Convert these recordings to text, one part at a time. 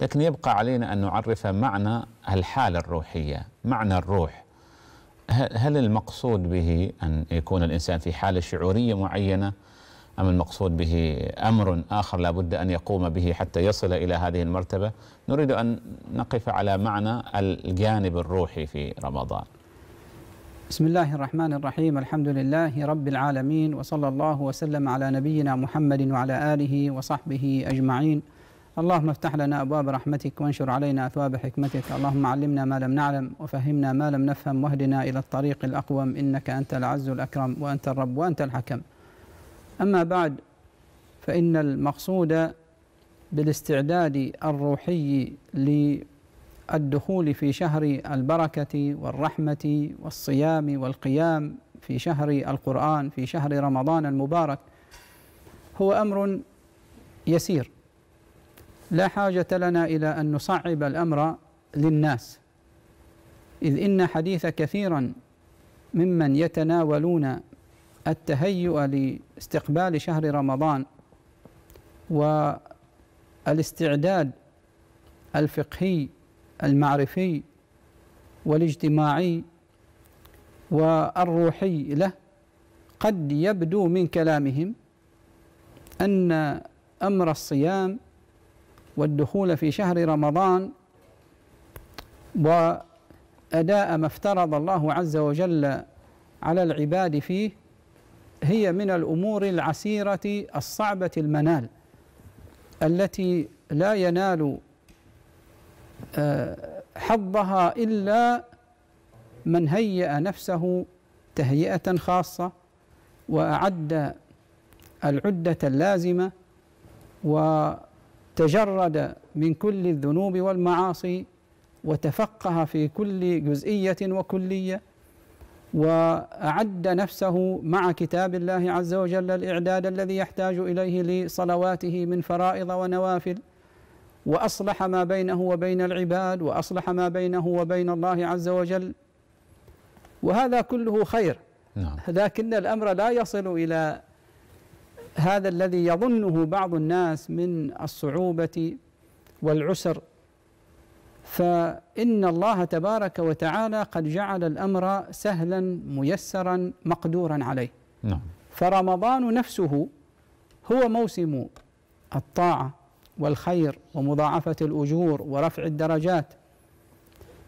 لكن يبقى علينا أن نعرف معنى الحالة الروحية معنى الروح هل المقصود به أن يكون الإنسان في حالة شعورية معينة أم المقصود به أمر آخر لابد أن يقوم به حتى يصل إلى هذه المرتبة نريد أن نقف على معنى الجانب الروحي في رمضان بسم الله الرحمن الرحيم الحمد لله رب العالمين وصلى الله وسلم على نبينا محمد وعلى آله وصحبه أجمعين اللهم افتح لنا أبواب رحمتك وانشر علينا أثواب حكمتك اللهم علمنا ما لم نعلم وفهمنا ما لم نفهم واهدنا إلى الطريق الأقوم إنك أنت العز الأكرم وأنت الرب وأنت الحكم أما بعد فإن المقصود بالاستعداد الروحي للدخول في شهر البركة والرحمة والصيام والقيام في شهر القرآن في شهر رمضان المبارك هو أمر يسير لا حاجة لنا إلى أن نصعب الأمر للناس إذ إن حديث كثيرا ممن يتناولون التهيؤ لاستقبال شهر رمضان والاستعداد الفقهي المعرفي والاجتماعي والروحي له قد يبدو من كلامهم أن أمر الصيام والدخول في شهر رمضان وأداء ما افترض الله عز وجل على العباد فيه هي من الأمور العسيرة الصعبة المنال التي لا ينال آه، حظها إلا من هيأ نفسه تهيئة خاصة وأعد العدة اللازمة و تجرد من كل الذنوب والمعاصي وتفقه في كل جزئيه وكليه واعد نفسه مع كتاب الله عز وجل الاعداد الذي يحتاج اليه لصلواته من فرائض ونوافل واصلح ما بينه وبين العباد واصلح ما بينه وبين الله عز وجل وهذا كله خير نعم. لكن الامر لا يصل الى هذا الذي يظنه بعض الناس من الصعوبة والعسر فإن الله تبارك وتعالى قد جعل الأمر سهلا ميسرا مقدورا عليه نعم. فرمضان نفسه هو موسم الطاعة والخير ومضاعفة الأجور ورفع الدرجات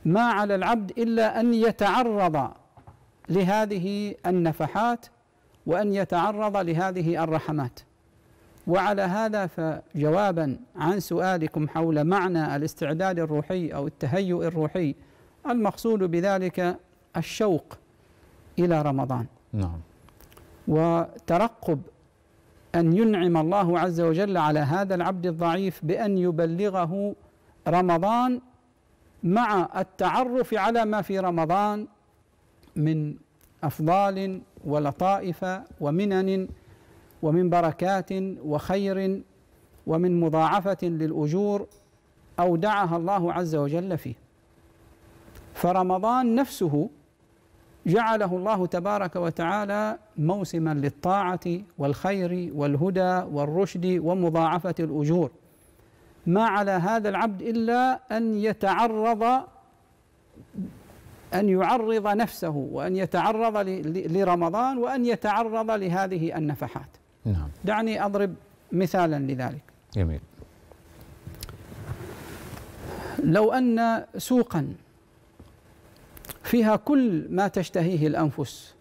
ما على العبد إلا أن يتعرض لهذه النفحات وأن يتعرض لهذه الرحمات وعلى هذا فجوابا عن سؤالكم حول معنى الاستعداد الروحي أو التهيؤ الروحي المقصود بذلك الشوق إلى رمضان نعم وترقب أن ينعم الله عز وجل على هذا العبد الضعيف بأن يبلغه رمضان مع التعرف على ما في رمضان من أفضال ولطائف ومنن ومن بركات وخير ومن مضاعفة للأجور أودعها الله عز وجل فيه فرمضان نفسه جعله الله تبارك وتعالى موسما للطاعة والخير والهدى والرشد ومضاعفة الأجور ما على هذا العبد إلا أن يتعرض أن يعرض نفسه وأن يتعرض لرمضان وأن يتعرض لهذه النفحات نعم دعني أضرب مثالا لذلك جميل لو أن سوقا فيها كل ما تشتهيه الأنفس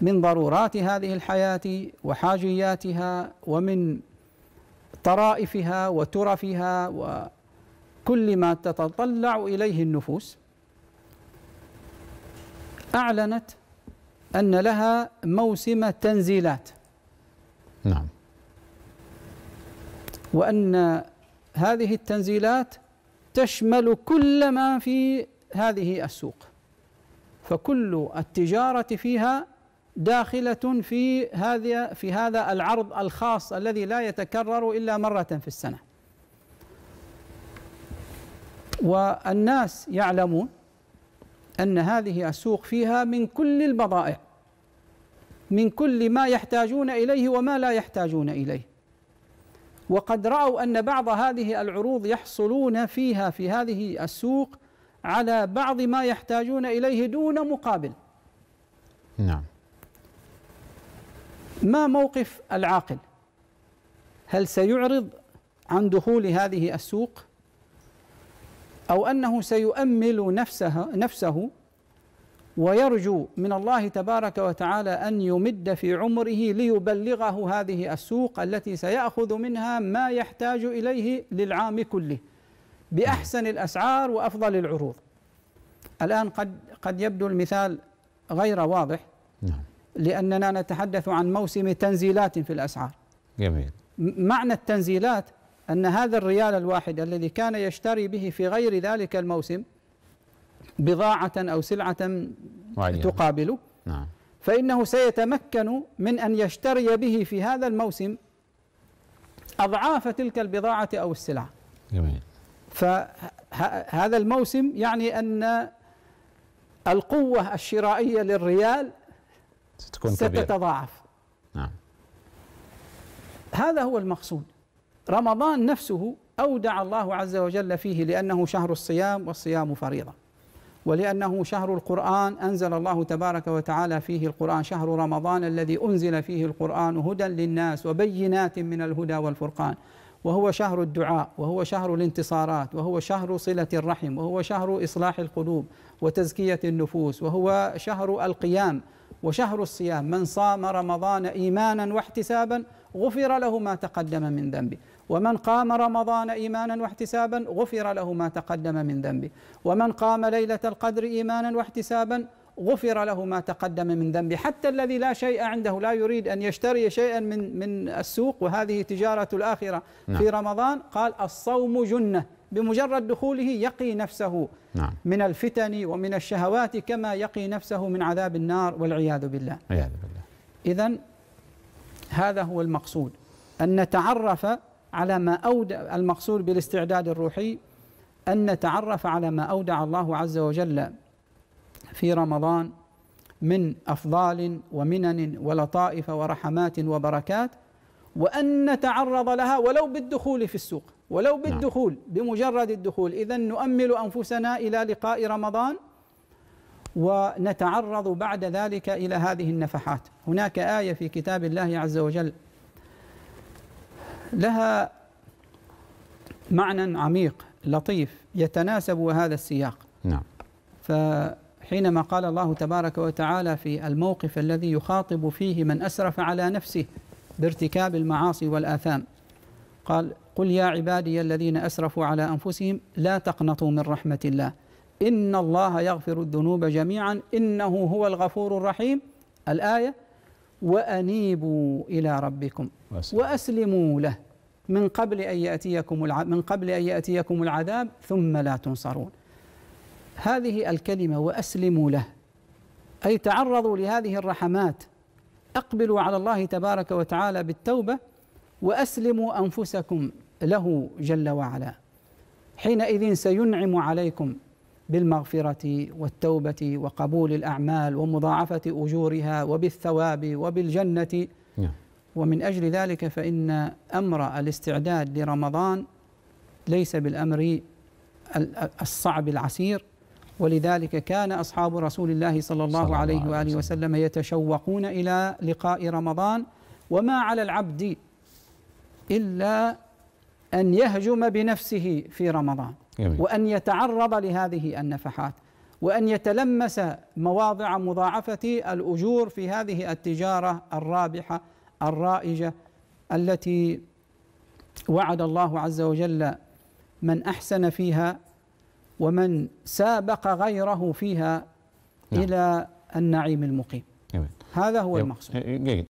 من ضرورات هذه الحياة وحاجياتها ومن طرائفها وترفها وكل ما تتطلع إليه النفوس أعلنت أن لها موسم تنزيلات نعم وأن هذه التنزيلات تشمل كل ما في هذه السوق فكل التجارة فيها داخلة في هذا في هذا العرض الخاص الذي لا يتكرر إلا مرة في السنة والناس يعلمون أن هذه السوق فيها من كل البضائع من كل ما يحتاجون إليه وما لا يحتاجون إليه وقد رأوا أن بعض هذه العروض يحصلون فيها في هذه السوق على بعض ما يحتاجون إليه دون مقابل نعم ما موقف العاقل هل سيعرض عن دخول هذه السوق أو أنه سيؤمل نفسها نفسه ويرجو من الله تبارك وتعالى أن يمد في عمره ليبلغه هذه السوق التي سيأخذ منها ما يحتاج إليه للعام كله بأحسن الأسعار وأفضل العروض الآن قد قد يبدو المثال غير واضح نعم. لأننا نتحدث عن موسم تنزيلات في الأسعار جميل معنى التنزيلات أن هذا الريال الواحد الذي كان يشتري به في غير ذلك الموسم بضاعة أو سلعة تقابله نعم. فإنه سيتمكن من أن يشتري به في هذا الموسم أضعاف تلك البضاعة أو السلعة جميل. فهذا الموسم يعني أن القوة الشرائية للريال ستكون ستتضاعف نعم. هذا هو المقصود رمضان نفسه أودع الله عز وجل فيه لأنه شهر الصيام والصيام فريضة ولأنه شهر القرآن أنزل الله تبارك وتعالى فيه القرآن شهر رمضان الذي أنزل فيه القرآن هدى للناس وبينات من الهدى والفرقان وهو شهر الدعاء وهو شهر الانتصارات وهو شهر صلة الرحم وهو شهر إصلاح القلوب وتزكية النفوس وهو شهر القيام وشهر الصيام من صام رمضان إيمانا واحتسابا غفر له ما تقدم من ذنبه ومن قام رمضان ايمانا واحتسابا غفر له ما تقدم من ذنبه ومن قام ليله القدر ايمانا واحتسابا غفر له ما تقدم من ذنبه حتى الذي لا شيء عنده لا يريد أن يشتري شيئا من من السوق وهذه تجارة الآخرة نعم. في رمضان قال الصوم جنة بمجرد دخوله يقي نفسه نعم. من الفتن ومن الشهوات كما يقي نفسه من عذاب النار والعياذ بالله عياذ بالله إذا هذا هو المقصود أن نتعرف على ما أودع المقصود بالاستعداد الروحي أن نتعرف على ما أودع الله عز وجل في رمضان من أفضال ومنن ولطائف ورحمات وبركات وأن نتعرض لها ولو بالدخول في السوق ولو نعم. بالدخول بمجرد الدخول إذا نؤمل أنفسنا إلى لقاء رمضان ونتعرض بعد ذلك إلى هذه النفحات هناك آية في كتاب الله عز وجل لها معنى عميق لطيف يتناسب هذا السياق نعم فحينما قال الله تبارك وتعالى في الموقف الذي يخاطب فيه من أسرف على نفسه بارتكاب المعاصي والآثام قال قل يا عبادي الذين أسرفوا على أنفسهم لا تقنطوا من رحمة الله إن الله يغفر الذنوب جميعا إنه هو الغفور الرحيم الآية وأنيبوا إلى ربكم وأسلموا له من قبل أن يأتيكم من قبل أن يأتيكم العذاب ثم لا تنصرون هذه الكلمة وأسلموا له أي تعرضوا لهذه الرحمات أقبلوا على الله تبارك وتعالى بالتوبة وأسلموا أنفسكم له جل وعلا حينئذ سينعم عليكم بالمغفرة والتوبة وقبول الأعمال ومضاعفة أجورها وبالثواب وبالجنة نعم. ومن أجل ذلك فإن أمر الاستعداد لرمضان ليس بالأمر الصعب العسير ولذلك كان أصحاب رسول الله صلى الله, صلى الله عليه وآله وسلم يتشوقون إلى لقاء رمضان وما على العبد إلا أن يهجم بنفسه في رمضان وأن يتعرض لهذه النفحات وأن يتلمس مواضع مضاعفة الأجور في هذه التجارة الرابحة الرائجة التي وعد الله عز وجل من أحسن فيها ومن سابق غيره فيها نعم. إلى النعيم المقيم جميل. هذا هو المقصود جيد